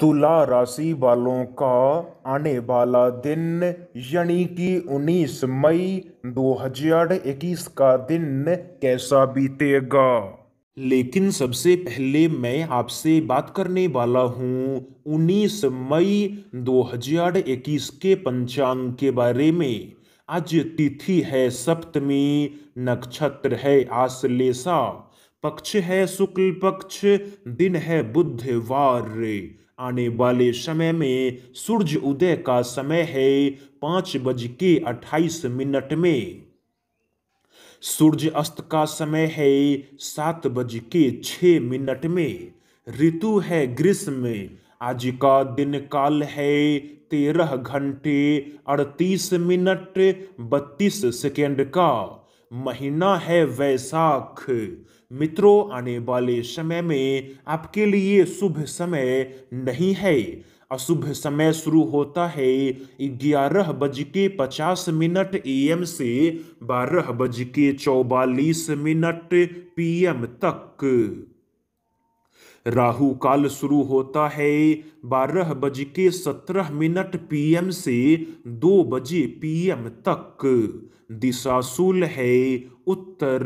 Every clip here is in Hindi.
तुला राशि वालों का आने वाला दिन यानी कि 19 मई 2021 का दिन कैसा बीतेगा लेकिन सबसे पहले मैं आपसे बात करने वाला हूँ 19 मई 2021 के पंचांग के बारे में आज तिथि है सप्तमी नक्षत्र है आश्लेषा पक्ष है शुक्ल पक्ष दिन है बुधवार आने वाले समय में सूर्य उदय का समय है पांच बज के अट्ठाईस मिनट में सूर्य अस्त का समय है सात बज के छ मिनट में ऋतु है ग्रीष्म आज का दिन काल है तेरह घंटे अड़तीस मिनट बत्तीस सेकेंड का महीना है वैशाख मित्रों आने वाले समय में आपके लिए शुभ समय नहीं है अशुभ समय शुरू होता है ग्यारह बज के पचास मिनट ए एम से बारह बज के चौवालीस मिनट पी एम तक राहु काल शुरू होता है बारह बज के सत्रह मिनट पीएम से दो बजे पीएम तक दिशा सूल है उत्तर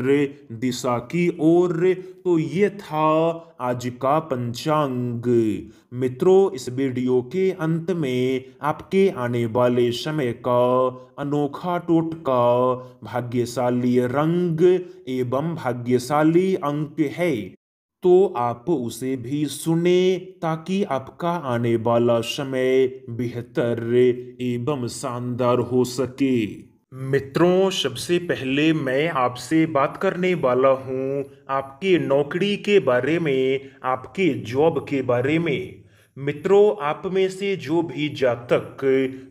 दिशा की ओर तो ये था आज का पंचांग मित्रों इस वीडियो के अंत में आपके आने वाले समय का अनोखा टोटका भाग्यशाली रंग एवं भाग्यशाली अंक है तो आप उसे भी सुने ताकि आपका आने वाला समय बेहतर एवं शानदार हो सके मित्रों सबसे पहले मैं आपसे बात करने वाला हूँ आपके नौकरी के बारे में आपके जॉब के बारे में मित्रों आप में से जो भी जातक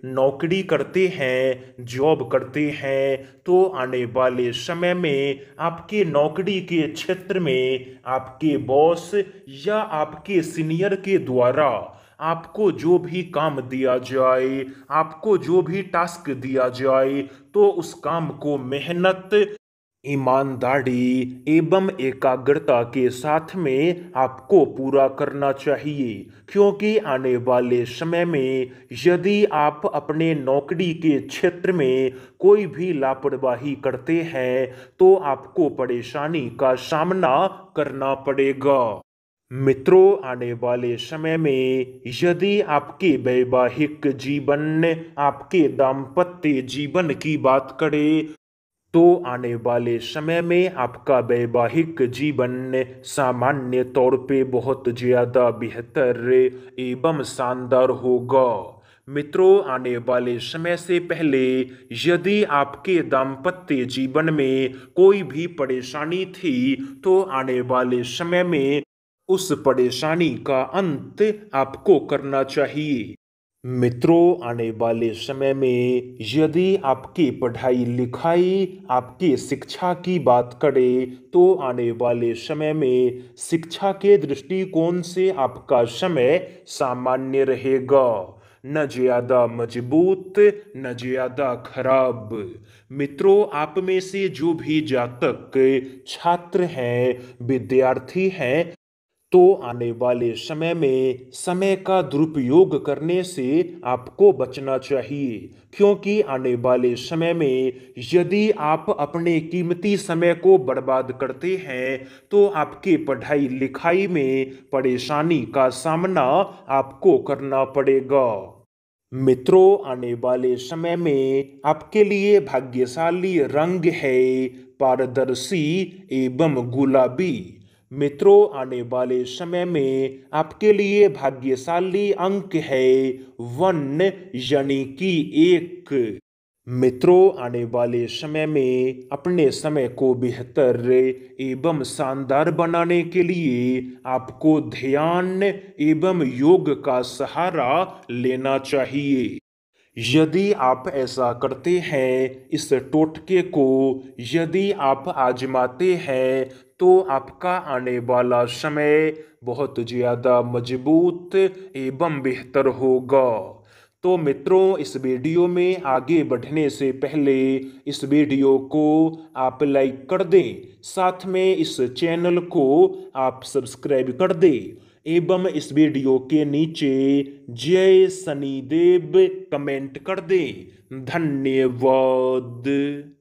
नौकरी करते हैं जॉब करते हैं तो आने वाले समय में आपके नौकरी के क्षेत्र में आपके बॉस या आपके सीनियर के द्वारा आपको जो भी काम दिया जाए आपको जो भी टास्क दिया जाए तो उस काम को मेहनत ईमानदारी एवं एकाग्रता के साथ में आपको पूरा करना चाहिए क्योंकि आने वाले समय में यदि आप अपने नौकरी के क्षेत्र में कोई भी लापरवाही करते हैं तो आपको परेशानी का सामना करना पड़ेगा मित्रों आने वाले समय में यदि आपके वैवाहिक जीवन आपके दाम्पत्य जीवन की बात करें तो आने वाले समय में आपका वैवाहिक जीवन सामान्य तौर पे बहुत ज़्यादा बेहतर एवं शानदार होगा मित्रों आने वाले समय से पहले यदि आपके दाम्पत्य जीवन में कोई भी परेशानी थी तो आने वाले समय में उस परेशानी का अंत आपको करना चाहिए मित्रों आने वाले समय में यदि आपकी पढ़ाई लिखाई आपकी शिक्षा की बात करें तो आने वाले समय में शिक्षा के दृष्टिकोण से आपका समय सामान्य रहेगा न ज़्यादा मजबूत न ज़्यादा खराब मित्रों आप में से जो भी जातक छात्र हैं विद्यार्थी हैं तो आने वाले समय में समय का दुरुपयोग करने से आपको बचना चाहिए क्योंकि आने वाले समय में यदि आप अपने कीमती समय को बर्बाद करते हैं तो आपके पढ़ाई लिखाई में परेशानी का सामना आपको करना पड़ेगा मित्रों आने वाले समय में आपके लिए भाग्यशाली रंग है पारदर्शी एवं गुलाबी मित्रों आने वाले समय में आपके लिए भाग्यशाली अंक है वन यानी कि एक मित्रों आने वाले समय में अपने समय को बेहतर एवं शानदार बनाने के लिए आपको ध्यान एवं योग का सहारा लेना चाहिए यदि आप ऐसा करते हैं इस टोटके को यदि आप आजमाते हैं तो आपका आने वाला समय बहुत ज़्यादा मजबूत एवं बेहतर होगा तो मित्रों इस वीडियो में आगे बढ़ने से पहले इस वीडियो को आप लाइक कर दें साथ में इस चैनल को आप सब्सक्राइब कर दें एवं इस वीडियो के नीचे जय शनिदेव कमेंट कर दें धन्यवाद